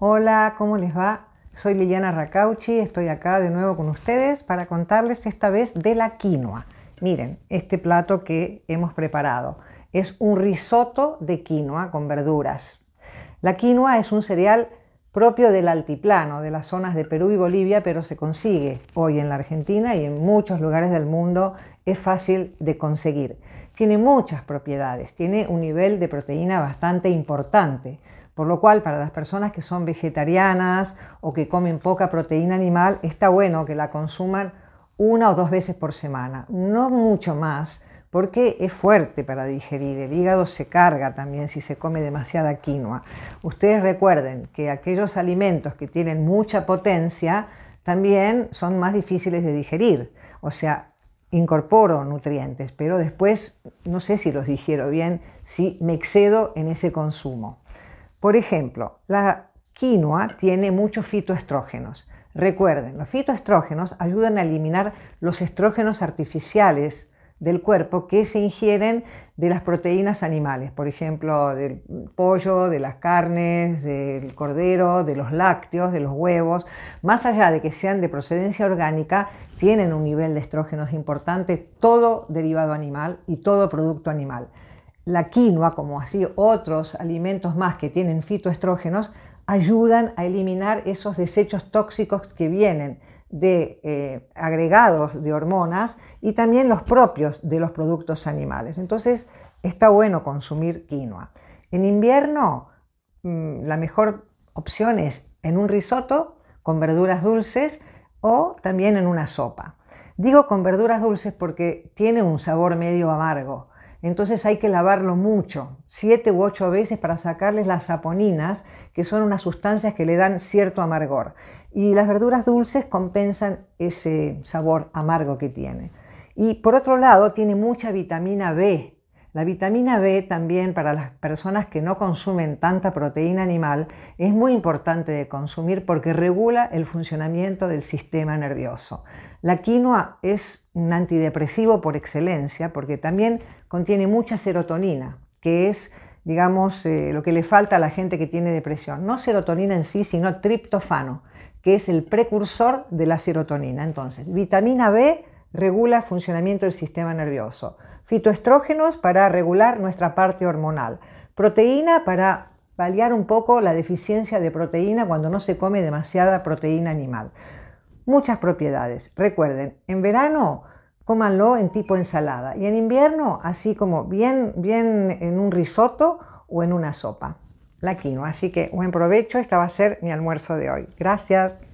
Hola, ¿cómo les va? Soy Liliana Racauchi, estoy acá de nuevo con ustedes para contarles esta vez de la quinoa. Miren, este plato que hemos preparado es un risotto de quinoa con verduras. La quinoa es un cereal propio del altiplano, de las zonas de Perú y Bolivia, pero se consigue hoy en la Argentina y en muchos lugares del mundo es fácil de conseguir. Tiene muchas propiedades, tiene un nivel de proteína bastante importante por lo cual, para las personas que son vegetarianas o que comen poca proteína animal, está bueno que la consuman una o dos veces por semana, no mucho más, porque es fuerte para digerir. El hígado se carga también si se come demasiada quinoa. Ustedes recuerden que aquellos alimentos que tienen mucha potencia también son más difíciles de digerir. O sea, incorporo nutrientes, pero después no sé si los digiero bien, si me excedo en ese consumo. Por ejemplo, la quinoa tiene muchos fitoestrógenos. Recuerden, los fitoestrógenos ayudan a eliminar los estrógenos artificiales del cuerpo que se ingieren de las proteínas animales, por ejemplo, del pollo, de las carnes, del cordero, de los lácteos, de los huevos. Más allá de que sean de procedencia orgánica, tienen un nivel de estrógenos importante todo derivado animal y todo producto animal la quinoa, como así otros alimentos más que tienen fitoestrógenos, ayudan a eliminar esos desechos tóxicos que vienen de eh, agregados de hormonas y también los propios de los productos animales. Entonces está bueno consumir quinoa. En invierno mm, la mejor opción es en un risotto con verduras dulces o también en una sopa. Digo con verduras dulces porque tiene un sabor medio amargo entonces hay que lavarlo mucho, siete u ocho veces para sacarles las saponinas, que son unas sustancias que le dan cierto amargor. Y las verduras dulces compensan ese sabor amargo que tiene. Y por otro lado, tiene mucha vitamina B, la vitamina B también para las personas que no consumen tanta proteína animal es muy importante de consumir porque regula el funcionamiento del sistema nervioso. La quinoa es un antidepresivo por excelencia porque también contiene mucha serotonina, que es digamos, eh, lo que le falta a la gente que tiene depresión. No serotonina en sí, sino triptofano, que es el precursor de la serotonina. Entonces, vitamina B regula el funcionamiento del sistema nervioso fitoestrógenos para regular nuestra parte hormonal, proteína para paliar un poco la deficiencia de proteína cuando no se come demasiada proteína animal. Muchas propiedades. Recuerden, en verano cómanlo en tipo ensalada y en invierno así como bien, bien en un risotto o en una sopa. La quinoa. Así que buen provecho, esta va a ser mi almuerzo de hoy. Gracias.